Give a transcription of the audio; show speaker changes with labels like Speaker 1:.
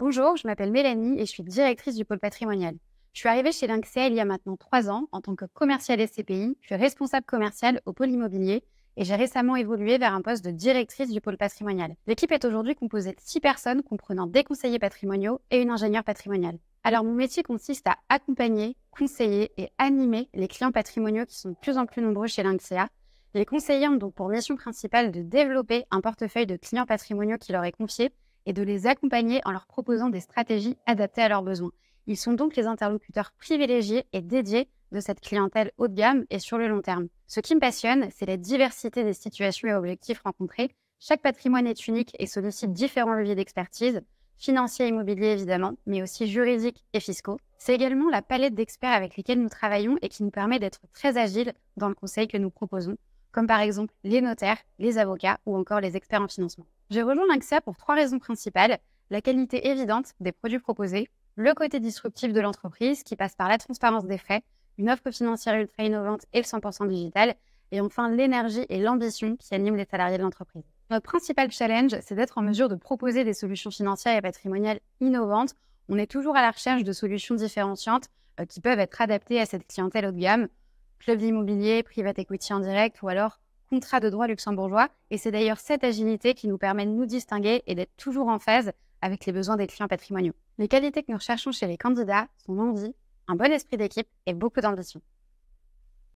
Speaker 1: Bonjour, je m'appelle Mélanie et je suis directrice du pôle patrimonial. Je suis arrivée chez Linksea il y a maintenant trois ans en tant que commerciale SCPI, je suis responsable commerciale au pôle immobilier et j'ai récemment évolué vers un poste de directrice du pôle patrimonial. L'équipe est aujourd'hui composée de six personnes comprenant des conseillers patrimoniaux et une ingénieure patrimoniale. Alors mon métier consiste à accompagner, conseiller et animer les clients patrimoniaux qui sont de plus en plus nombreux chez l'INCEA. les conseillers ont donc pour mission principale de développer un portefeuille de clients patrimoniaux qui leur est confié et de les accompagner en leur proposant des stratégies adaptées à leurs besoins. Ils sont donc les interlocuteurs privilégiés et dédiés de cette clientèle haut de gamme et sur le long terme. Ce qui me passionne, c'est la diversité des situations et objectifs rencontrés. Chaque patrimoine est unique et sollicite différents leviers d'expertise, financiers et immobiliers évidemment, mais aussi juridiques et fiscaux. C'est également la palette d'experts avec lesquels nous travaillons et qui nous permet d'être très agiles dans le conseil que nous proposons, comme par exemple les notaires, les avocats ou encore les experts en financement. J'ai rejoint l'AXA pour trois raisons principales. La qualité évidente des produits proposés, le côté disruptif de l'entreprise qui passe par la transparence des frais, une offre financière ultra innovante et le 100% digital, et enfin l'énergie et l'ambition qui animent les salariés de l'entreprise. Notre principal challenge, c'est d'être en mesure de proposer des solutions financières et patrimoniales innovantes. On est toujours à la recherche de solutions différenciantes euh, qui peuvent être adaptées à cette clientèle haut de gamme, club d'immobilier, private equity en direct ou alors contrat de droit luxembourgeois. Et c'est d'ailleurs cette agilité qui nous permet de nous distinguer et d'être toujours en phase avec les besoins des clients patrimoniaux. Les qualités que nous recherchons chez les candidats sont l'envie, un bon esprit d'équipe et beaucoup d'ambition.